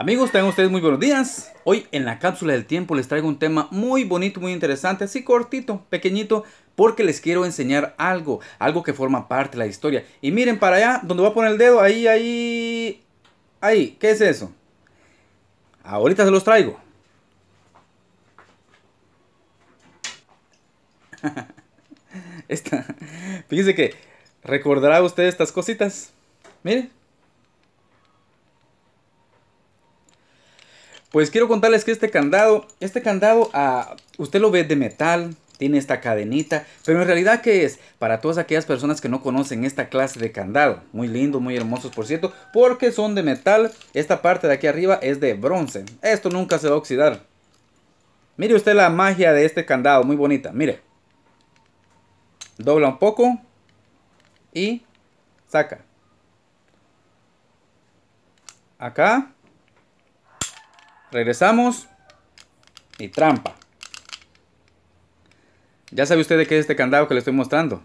Amigos, tengan ustedes muy buenos días. Hoy en la cápsula del tiempo les traigo un tema muy bonito, muy interesante, así cortito, pequeñito, porque les quiero enseñar algo, algo que forma parte de la historia. Y miren para allá, donde voy a poner el dedo, ahí, ahí, ahí, ¿qué es eso? Ahorita se los traigo. Esta, fíjense que recordará usted estas cositas. Miren. Pues quiero contarles que este candado, este candado, ah, usted lo ve de metal, tiene esta cadenita, pero en realidad ¿qué es? Para todas aquellas personas que no conocen esta clase de candado, muy lindo, muy hermosos por cierto, porque son de metal, esta parte de aquí arriba es de bronce, esto nunca se va a oxidar. Mire usted la magia de este candado, muy bonita, mire. Dobla un poco y saca. Acá Regresamos. Y trampa. Ya sabe usted de qué es este candado que le estoy mostrando.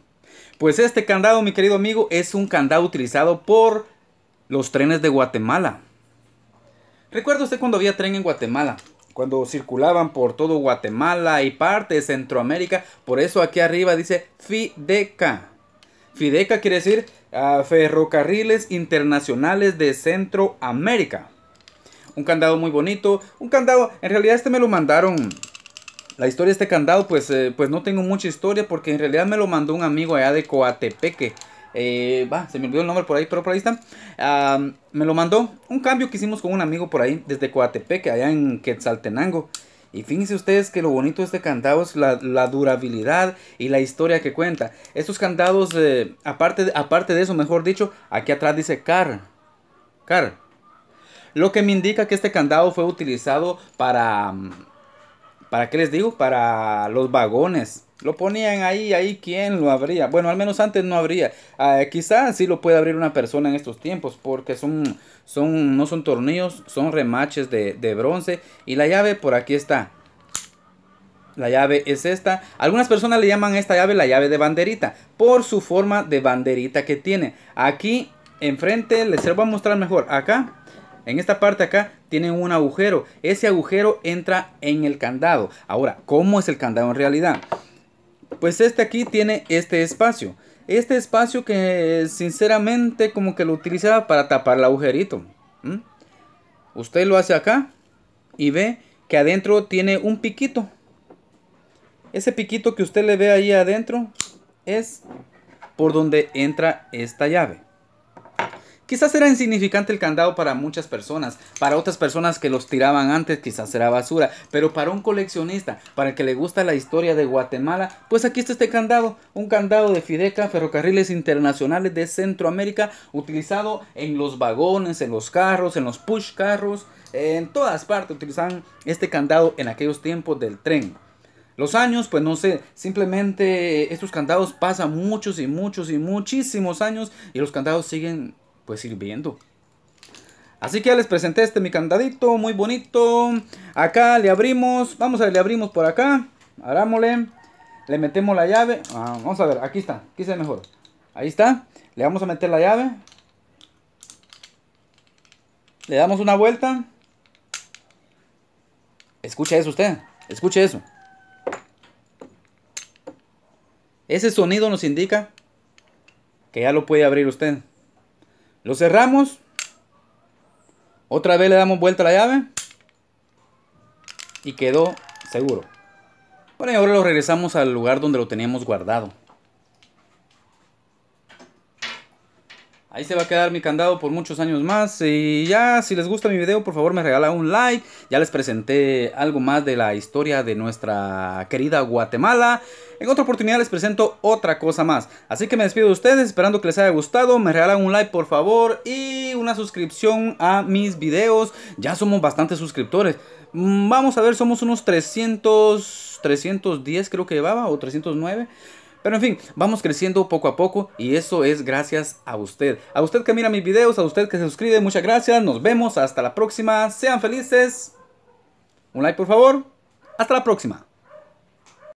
Pues este candado, mi querido amigo, es un candado utilizado por los trenes de Guatemala. Recuerda usted cuando había tren en Guatemala, cuando circulaban por todo Guatemala y parte de Centroamérica. Por eso aquí arriba dice FIDECA. FIDECA quiere decir ah, Ferrocarriles Internacionales de Centroamérica. Un candado muy bonito. Un candado, en realidad este me lo mandaron. La historia de este candado, pues, eh, pues no tengo mucha historia porque en realidad me lo mandó un amigo allá de Coatepeque. Eh, se me olvidó el nombre por ahí, pero por ahí está. Ah, me lo mandó un cambio que hicimos con un amigo por ahí desde Coatepeque, allá en Quetzaltenango. Y fíjense ustedes que lo bonito de este candado es la, durabilidad y la historia que cuenta. Estos candados, eh, aparte, aparte de eso, mejor dicho, aquí atrás dice car. Car. Lo que me indica que este candado fue utilizado para... Mm, ¿Para qué les digo? Para los vagones. Lo ponían ahí, ahí quién lo abría. Bueno, al menos antes no habría. Ah, quizás sí lo puede abrir una persona en estos tiempos porque son, son, no son tornillos, son remaches de, de bronce. Y la llave por aquí está. La llave es esta. Algunas personas le llaman esta llave la llave de banderita. Por su forma de banderita que tiene. Aquí enfrente les voy a mostrar mejor. Acá en esta parte acá tiene un agujero. Ese agujero entra en el candado. Ahora, ¿cómo es el candado en realidad? Pues este aquí tiene este espacio. Este espacio que sinceramente como que lo utilizaba para tapar el agujerito. Usted lo hace acá y ve que adentro tiene un piquito. Ese piquito que usted le ve ahí adentro es por donde entra esta llave. Quizás era insignificante el candado para muchas personas, para otras personas que los tiraban antes quizás era basura, pero para un coleccionista, para el que le gusta la historia de Guatemala, pues aquí está este candado, un candado de Fideca Ferrocarriles Internacionales de Centroamérica, utilizado en los vagones, en los carros, en los push carros, en todas partes utilizaban este candado en aquellos tiempos del tren. Los años, pues no sé, simplemente estos candados pasan muchos y muchos y muchísimos años y los candados siguen pues ir viendo. Así que ya les presenté este mi candadito, muy bonito. Acá le abrimos, vamos a ver, le abrimos por acá. Abrámosle, le metemos la llave. Ah, vamos a ver, aquí está, aquí se mejor. Ahí está, le vamos a meter la llave. Le damos una vuelta. Escucha eso usted, escuche eso. Ese sonido nos indica que ya lo puede abrir usted. Lo cerramos. Otra vez le damos vuelta a la llave. Y quedó seguro. Bueno, y ahora lo regresamos al lugar donde lo teníamos guardado. Ahí se va a quedar mi candado por muchos años más. Y ya, si les gusta mi video, por favor me regala un like. Ya les presenté algo más de la historia de nuestra querida Guatemala. En otra oportunidad les presento otra cosa más. Así que me despido de ustedes, esperando que les haya gustado. Me regalan un like, por favor, y una suscripción a mis videos. Ya somos bastantes suscriptores. Mm, vamos a ver, somos unos 300, 310 creo que llevaba, o 309. Pero en fin, vamos creciendo poco a poco y eso es gracias a usted. A usted que mira mis videos, a usted que se suscribe, muchas gracias. Nos vemos, hasta la próxima. Sean felices. Un like por favor. Hasta la próxima.